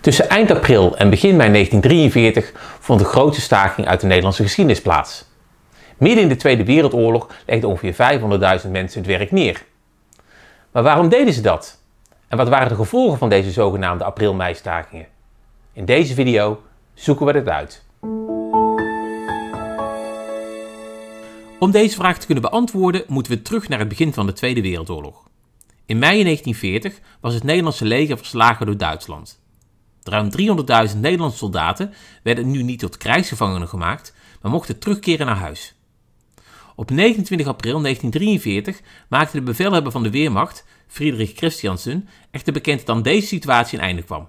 Tussen eind april en begin mei 1943 vond de grootste staking uit de Nederlandse geschiedenis plaats. Midden in de Tweede Wereldoorlog legden ongeveer 500.000 mensen het werk neer. Maar waarom deden ze dat? En wat waren de gevolgen van deze zogenaamde april-mei-stakingen? In deze video zoeken we dit uit. Om deze vraag te kunnen beantwoorden moeten we terug naar het begin van de Tweede Wereldoorlog. In mei 1940 was het Nederlandse leger verslagen door Duitsland. Ruim 300.000 Nederlandse soldaten werden nu niet tot krijgsgevangenen gemaakt, maar mochten terugkeren naar huis. Op 29 april 1943 maakte de bevelhebber van de Weermacht, Friedrich Christiansen, echter bekend dat deze situatie een einde kwam.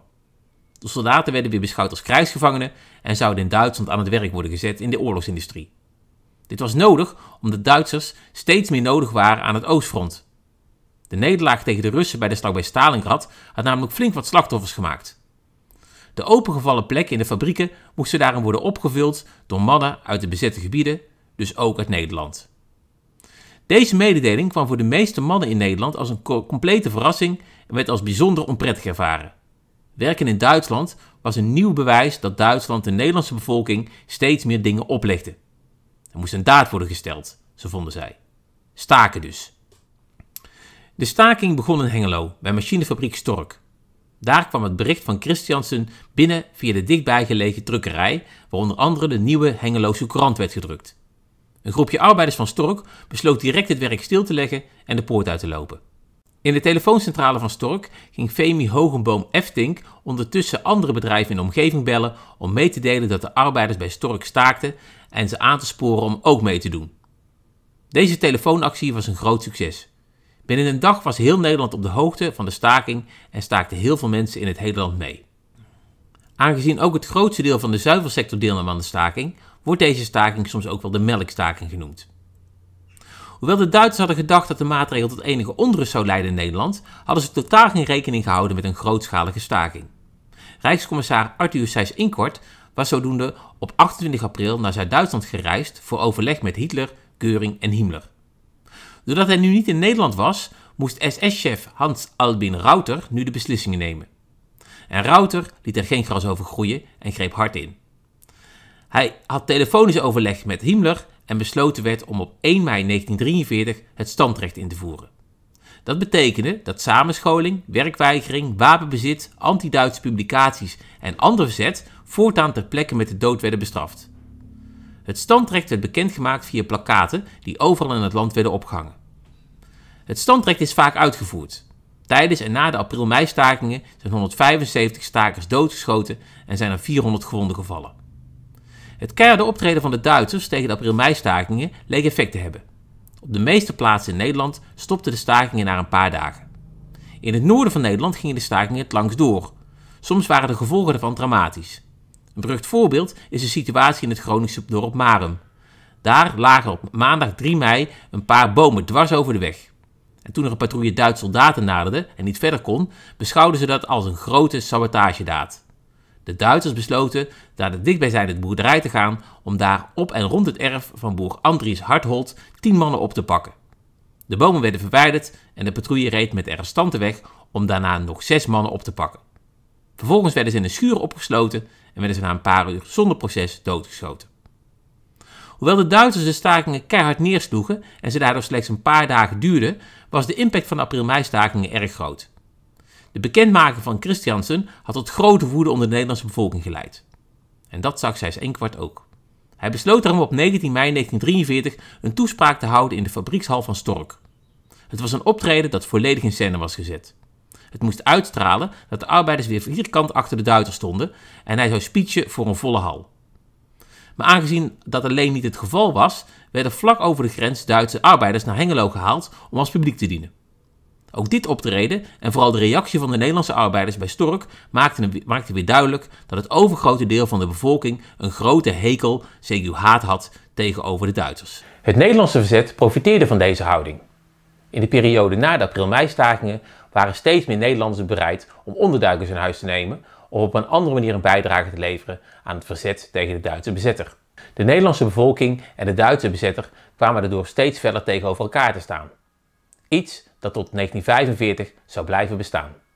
De soldaten werden weer beschouwd als krijgsgevangenen en zouden in Duitsland aan het werk worden gezet in de oorlogsindustrie. Dit was nodig omdat Duitsers steeds meer nodig waren aan het oostfront. De nederlaag tegen de Russen bij de slag bij Stalingrad had namelijk flink wat slachtoffers gemaakt. De opengevallen plekken in de fabrieken moesten daarom worden opgevuld door mannen uit de bezette gebieden, dus ook uit Nederland. Deze mededeling kwam voor de meeste mannen in Nederland als een complete verrassing en werd als bijzonder onprettig ervaren. Werken in Duitsland was een nieuw bewijs dat Duitsland de Nederlandse bevolking steeds meer dingen oplegde. Er moest een daad worden gesteld, zo vonden zij. Staken dus. De staking begon in Hengelo bij machinefabriek Stork. Daar kwam het bericht van Christiansen binnen via de dichtbijgelegen drukkerij, waar onder andere de nieuwe Hengeloze krant werd gedrukt. Een groepje arbeiders van Stork besloot direct het werk stil te leggen en de poort uit te lopen. In de telefooncentrale van Stork ging Femi Hogenboom Eftink ondertussen andere bedrijven in de omgeving bellen om mee te delen dat de arbeiders bij Stork staakten en ze aan te sporen om ook mee te doen. Deze telefoonactie was een groot succes. Binnen een dag was heel Nederland op de hoogte van de staking en staakten heel veel mensen in het hele land mee. Aangezien ook het grootste deel van de zuivelsector deelnam aan de staking, wordt deze staking soms ook wel de melkstaking genoemd. Hoewel de Duitsers hadden gedacht dat de maatregel tot enige onrust zou leiden in Nederland, hadden ze totaal geen rekening gehouden met een grootschalige staking. Rijkscommissaris Arthur Seyss-Inkort was zodoende op 28 april naar Zuid-Duitsland gereisd voor overleg met Hitler, Keuring en Himmler. Doordat hij nu niet in Nederland was, moest SS-chef Hans Albin Rauter nu de beslissingen nemen. En Rauter liet er geen gras over groeien en greep hard in. Hij had telefonisch overleg met Himmler en besloten werd om op 1 mei 1943 het standrecht in te voeren. Dat betekende dat samenscholing, werkweigering, wapenbezit, anti-Duitse publicaties en ander verzet voortaan ter plekke met de dood werden bestraft. Het standrecht werd bekendgemaakt via plakaten die overal in het land werden opgehangen. Het standrecht is vaak uitgevoerd. Tijdens en na de april-mei-stakingen zijn 175 stakers doodgeschoten en zijn er 400 gewonden gevallen. Het keiharde optreden van de Duitsers tegen de april-mei-stakingen leek effect te hebben. Op de meeste plaatsen in Nederland stopten de stakingen na een paar dagen. In het noorden van Nederland gingen de stakingen het langs door. Soms waren de gevolgen ervan dramatisch. Een berucht voorbeeld is de situatie in het Groningse dorp Marum. Daar lagen op maandag 3 mei een paar bomen dwars over de weg. En toen er een patrouille Duits soldaten naderde en niet verder kon, beschouwden ze dat als een grote sabotagedaad. De Duitsers besloten naar de dichtbijzijnde boerderij te gaan om daar op en rond het erf van boer Andries Harthold tien mannen op te pakken. De bomen werden verwijderd en de patrouille reed met de weg om daarna nog zes mannen op te pakken. Vervolgens werden ze in de schuur opgesloten en werden ze na een paar uur zonder proces doodgeschoten. Hoewel de Duitsers de stakingen keihard neersloegen en ze daardoor slechts een paar dagen duurden, was de impact van de april-mei-stakingen erg groot. De bekendmaking van Christiansen had tot grote woede onder de Nederlandse bevolking geleid. En dat zag zij's Enkwart ook. Hij besloot erom op 19 mei 1943 een toespraak te houden in de fabriekshal van Stork. Het was een optreden dat volledig in scène was gezet. Het moest uitstralen dat de arbeiders weer vierkant achter de Duitsers stonden en hij zou speechen voor een volle hal. Maar aangezien dat alleen niet het geval was, werden vlak over de grens Duitse arbeiders naar Hengelo gehaald om als publiek te dienen. Ook dit optreden en vooral de reactie van de Nederlandse arbeiders bij Stork maakte, weer duidelijk dat het overgrote deel van de bevolking een grote hekel, zeker haat had tegenover de Duitsers. Het Nederlandse verzet profiteerde van deze houding. In de periode na de april-mei-stakingen waren steeds meer Nederlanders bereid om onderduikers in huis te nemen of op een andere manier een bijdrage te leveren aan het verzet tegen de Duitse bezetter. De Nederlandse bevolking en de Duitse bezetter kwamen daardoor steeds verder tegenover elkaar te staan. Iets dat tot 1945 zou blijven bestaan.